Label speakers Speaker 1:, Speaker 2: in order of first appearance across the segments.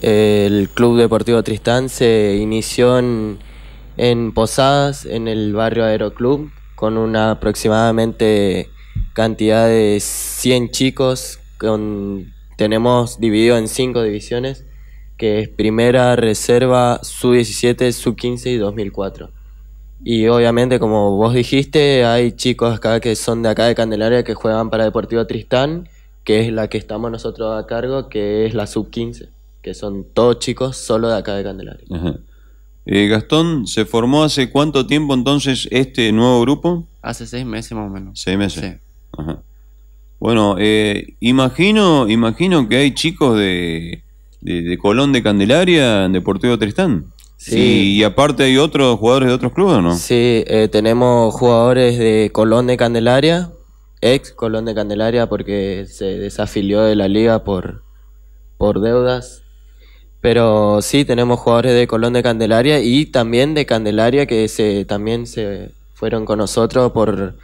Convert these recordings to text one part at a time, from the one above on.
Speaker 1: El Club Deportivo Tristán se inició en, Posadas, en el barrio Aeroclub, con una aproximadamente cantidad de 100 chicos. Con, tenemos dividido en 5 divisiones, que es Primera, Reserva, Sub-17, Sub-15 y 2004. Y obviamente, como vos dijiste, hay chicos acá que son de acá de Candelaria que juegan para Deportivo Tristán, que es la que estamos nosotros a cargo, que es la Sub-15 que son todos chicos solo de acá de Candelaria.
Speaker 2: Eh, Gastón, ¿se formó hace cuánto tiempo entonces este nuevo grupo?
Speaker 1: Hace seis meses más o menos.
Speaker 2: Seis meses. Bueno, eh, imagino, imagino que hay chicos de, Colón de Candelaria en Deportivo Tristán. Sí. Y aparte hay otros jugadores de otros clubes, ¿no?
Speaker 1: Sí, eh, tenemos jugadores de Colón de Candelaria, ex Colón de Candelaria, porque se desafilió de la liga por, por deudas pero sí, tenemos jugadores de Colón de Candelaria y también de Candelaria que se, también se fueron con nosotros por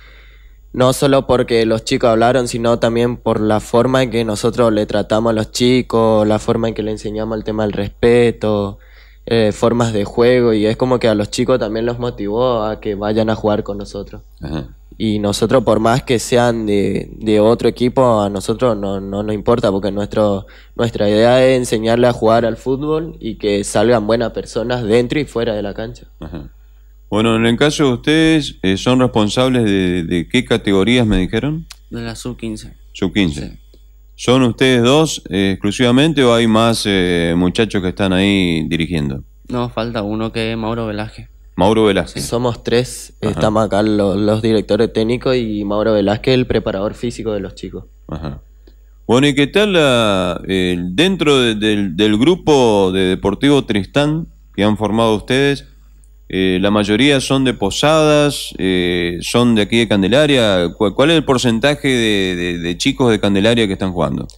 Speaker 1: no solo porque los chicos hablaron, sino también por la forma en que nosotros le tratamos a los chicos, la forma en que le enseñamos el tema del respeto, eh, formas de juego, y es como que a los chicos también los motivó a que vayan a jugar con nosotros. Y nosotros, por más que sean de, otro equipo, a nosotros no nos importa, porque nuestro, nuestra idea es enseñarle a jugar al fútbol y que salgan buenas personas dentro y fuera de la cancha.
Speaker 2: Bueno, en el caso de ustedes, eh, ¿son responsables de, qué categorías me dijeron?
Speaker 1: De la sub-15.
Speaker 2: Sub-15. ¿Son ustedes dos eh, exclusivamente o hay más eh, muchachos que están ahí dirigiendo?
Speaker 1: No, falta uno que es Mauro Velázquez.
Speaker 2: Mauro Velázquez.
Speaker 1: Somos tres, estamos acá los, directores técnicos y Mauro Velázquez, el preparador físico de los chicos.
Speaker 2: Ajá. Bueno, ¿y qué tal dentro del, grupo de Deportivo Tristán que han formado ustedes? Eh, la mayoría son de Posadas, eh, son de aquí de Candelaria. ¿Cuál, es el porcentaje de
Speaker 1: chicos de Candelaria que están jugando?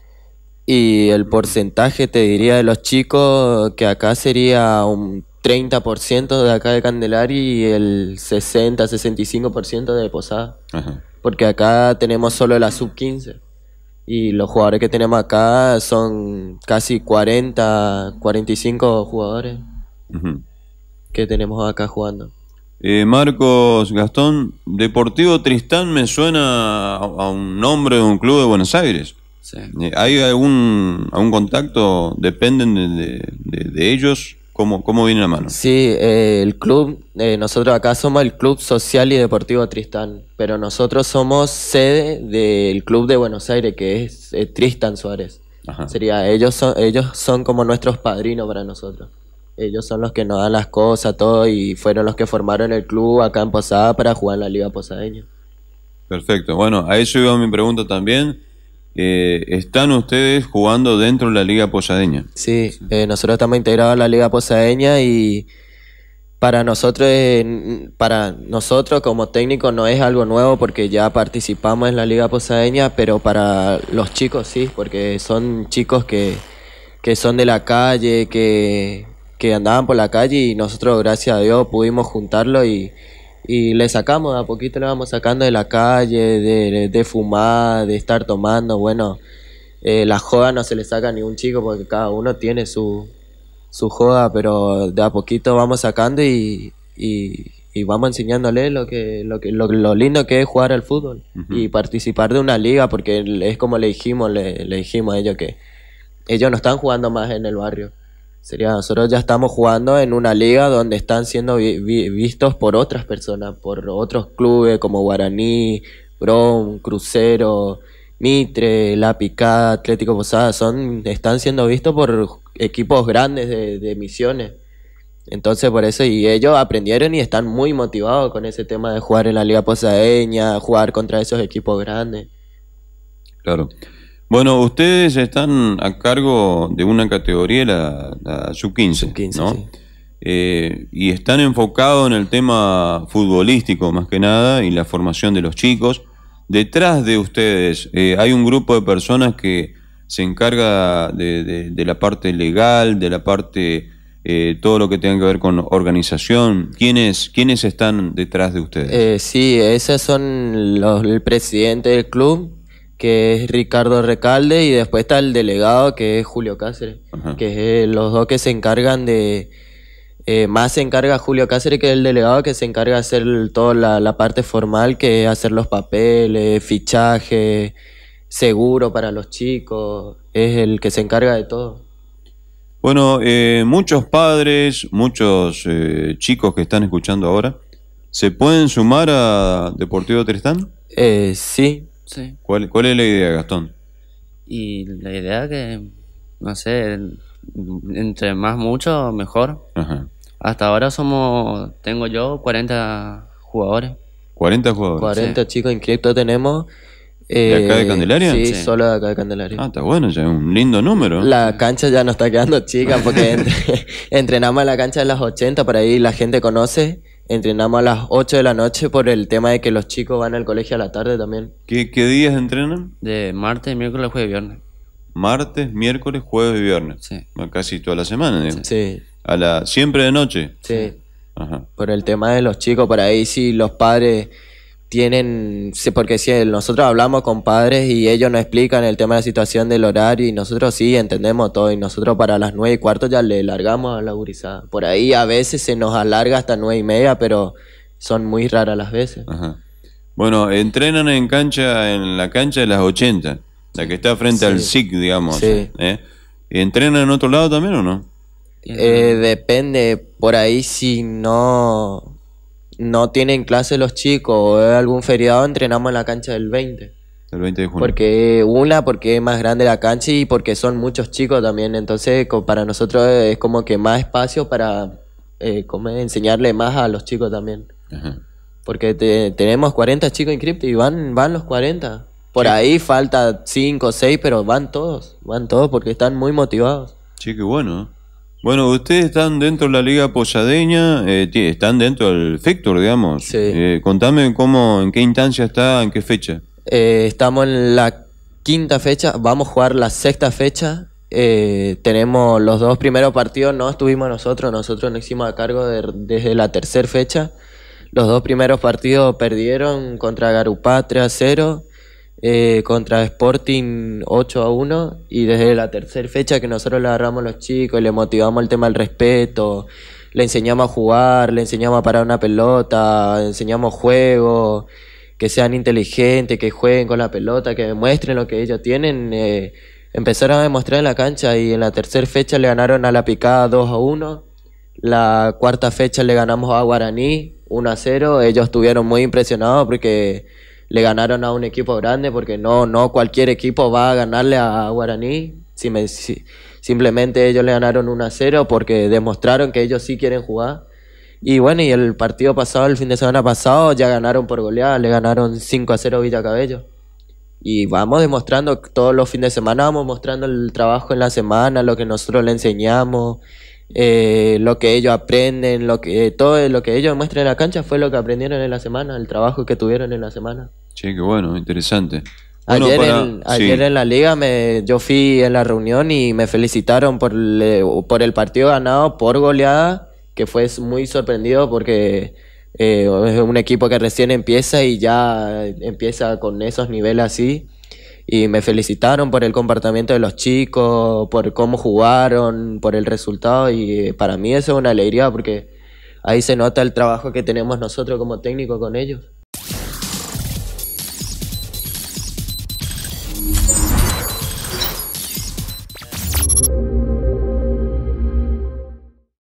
Speaker 1: Y el porcentaje, te diría, de los chicos que acá sería un 30% de acá de Candelari y el 60-65% de Posada. Porque acá tenemos solo la sub 15. Y los jugadores que tenemos acá son casi 40, 45 jugadores que tenemos acá jugando. Eh,
Speaker 2: Marcos Gastón, Deportivo Tristán me suena a, un nombre de un club de Buenos Aires. Eh, ¿Hay algún, contacto? ¿Dependen
Speaker 1: de, de, de ellos? ¿Cómo, cómo viene la mano? Sí, eh, el club, eh, nosotros acá somos el Club Social y Deportivo Tristán, pero nosotros somos sede del Club de Buenos Aires, que es eh, Tristán Suárez. Sería, ellos son, ellos son como nuestros padrinos para nosotros. Ellos son los que nos dan las cosas, todo, y fueron los que formaron el club acá en Posada para jugar en la Liga Posadeña.
Speaker 2: Perfecto. Bueno, a eso iba mi pregunta también. Eh, están ustedes jugando dentro de la Liga Posadeña.
Speaker 1: Sí, eh, nosotros estamos integrados a la Liga Posadeña y para nosotros, para nosotros como técnico no es algo nuevo porque ya participamos en la Liga Posadeña, pero para los chicos sí, porque son chicos que, que son de la calle, que, que andaban por la calle y nosotros, gracias a Dios, pudimos juntarlo y, y le sacamos, a poquito le vamos sacando de la calle, de, fumar, de estar tomando, bueno, eh, la joda no se le saca a ningún chico porque cada uno tiene su, su joda, pero de a poquito vamos sacando y, y, vamos enseñándole lo, que, lo, que, lo, lindo que es jugar al fútbol y participar de una liga, porque es como le dijimos, le dijimos a ellos que ellos no están jugando más en el barrio Sería, nosotros ya estamos jugando en una liga donde están siendo vistos por otras personas, por otros clubes como Guaraní, Brown, Crucero, Mitre, La Picada, Atlético Posada, son, están siendo vistos por equipos grandes de, de misiones. Entonces por eso, y ellos aprendieron y están muy motivados con ese tema de jugar en la Liga Posadeña, jugar contra esos equipos grandes.
Speaker 2: Claro. Bueno, ustedes están a cargo de una categoría, la, Sub 15 no eh, y están enfocados en el tema futbolístico más que nada y la formación de los chicos. Detrás de ustedes eh, hay un grupo de personas que se encarga de, la parte legal, de la parte... Eh, todo lo que tenga que ver con organización. ¿Quiénes, quiénes están detrás de ustedes?
Speaker 1: sí, esos son el presidente del club, que es Ricardo Recalde, y después está el delegado, que es Julio Cáceres, que es eh, los dos que se encargan de... Eh, más se encarga Julio Cáceres, que es el delegado, que se encarga de hacer toda la, parte formal, que es hacer los papeles, fichaje, seguro para los chicos, es el que se encarga de todo.
Speaker 2: Bueno, eh, muchos padres, muchos chicos que están escuchando ahora, ¿se pueden sumar a Deportivo Tristán? sí, Sí. ¿Cuál, es la idea, Gastón?
Speaker 1: Y la idea que, no sé, entre más mucho, mejor. Hasta ahora somos, tengo yo 40 jugadores.
Speaker 2: 40 jugadores. 40
Speaker 1: chicos inscritos tenemos. ¿De acá de eh, Candelaria? Sí, solo de acá de Candelaria. Ah,
Speaker 2: está bueno, ya es un lindo número. La
Speaker 1: cancha ya nos está quedando chica porque entrenamos en la cancha de las 80, por ahí la gente conoce entrenamos a las 8 de la noche por el tema de que los chicos van al colegio a la tarde también.
Speaker 2: ¿Qué, qué días entrenan?
Speaker 1: De martes, miércoles, jueves y viernes.
Speaker 2: Martes, miércoles, jueves y viernes. Sí. Ah, casi toda la semana, digamos. Sí. A la, ¿Siempre de noche?
Speaker 1: Sí. Ajá. Por el tema de los chicos, por ahí si los padres tienen, porque si nosotros hablamos con padres y ellos nos explican el tema de la situación del horario y nosotros sí entendemos todo y nosotros para las nueve y cuarto ya le largamos a la gurizada. Por ahí a veces se nos alarga hasta nueve y media, pero son muy raras las veces.
Speaker 2: Ajá. Bueno, entrenan en cancha, en la cancha de las 80, la que está frente al SIC, digamos. Sí. ¿eh? ¿Entrenan en otro lado también o no?
Speaker 1: Eh, depende, por ahí si no no tienen clase los chicos o algún feriado, entrenamos en la cancha del 20. 20 de junio. Porque una, porque es más grande la cancha y porque son muchos chicos también. Entonces, para nosotros es como que más espacio para eh, enseñarle más a los chicos también. Porque tenemos 40 chicos inscriptos y van, van los 40. Por ahí falta 5 o 6, pero van todos. Van todos porque están muy motivados. Sí, qué bueno.
Speaker 2: Bueno, ustedes están dentro de la Liga Posadeña, eh, están dentro del sector, digamos. Sí. Eh, contame cómo, en qué instancia está, en qué fecha.
Speaker 1: Eh, estamos en la quinta fecha, vamos a jugar la sexta fecha. tenemos los dos primeros partidos, no estuvimos nosotros, nosotros nos hicimos a cargo desde la tercera fecha. Los dos primeros partidos perdieron contra Garupatria 0 eh, contra Sporting 8 a 1 y desde la tercera fecha que nosotros le agarramos a los chicos, le motivamos el tema del respeto, le enseñamos a jugar, le enseñamos a parar una pelota, enseñamos juego, que sean inteligentes, que jueguen con la pelota, que demuestren lo que ellos tienen. Eh, empezaron a demostrar en la cancha y en la tercera fecha le ganaron a la picada 2 a 1. La cuarta fecha le ganamos a Guaraní 1 a 0. Ellos estuvieron muy impresionados porque le ganaron a un equipo grande, porque no, no cualquier equipo va a ganarle a Guaraní. Si me, simplemente ellos le ganaron 1 a 0 porque demostraron que ellos sí quieren jugar. Y bueno, y el partido pasado, el fin de semana pasado, ya ganaron por goleada, le ganaron 5 a 0 Villa Cabello. Y vamos demostrando, todos los fines de semana vamos mostrando el trabajo en la semana, lo que nosotros le enseñamos, eh, lo que ellos aprenden, lo que, todo lo que ellos muestran en la cancha fue lo que aprendieron en la semana, el trabajo que tuvieron en la semana.
Speaker 2: Sí, qué bueno, interesante.
Speaker 1: ayer, en, la liga me, yo fui en la reunión y me felicitaron por, el partido ganado por goleada, que fue muy sorprendido porque eh, es un equipo que recién empieza y ya empieza con esos niveles así. Y me felicitaron por el comportamiento de los chicos, por cómo jugaron, por el resultado. Y eh, para mí eso es una alegría porque ahí se nota el trabajo que tenemos nosotros como técnico con ellos.